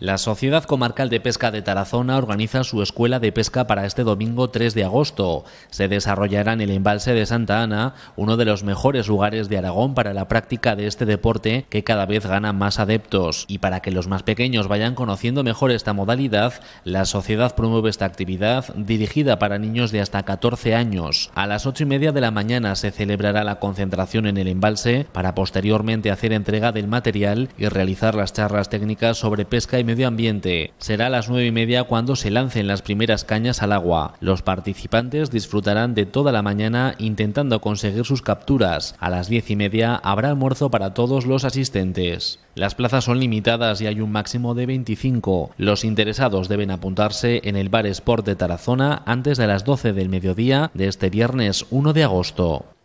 La Sociedad Comarcal de Pesca de Tarazona organiza su escuela de pesca para este domingo 3 de agosto. Se desarrollará en el embalse de Santa Ana, uno de los mejores lugares de Aragón para la práctica de este deporte que cada vez gana más adeptos. Y para que los más pequeños vayan conociendo mejor esta modalidad, la sociedad promueve esta actividad dirigida para niños de hasta 14 años. A las 8 y media de la mañana se celebrará la concentración en el embalse para posteriormente hacer entrega del material y realizar las charlas técnicas sobre pesca y Medio Ambiente. Será a las nueve y media cuando se lancen las primeras cañas al agua. Los participantes disfrutarán de toda la mañana intentando conseguir sus capturas. A las diez y media habrá almuerzo para todos los asistentes. Las plazas son limitadas y hay un máximo de 25. Los interesados deben apuntarse en el Bar Sport de Tarazona antes de las 12 del mediodía de este viernes 1 de agosto.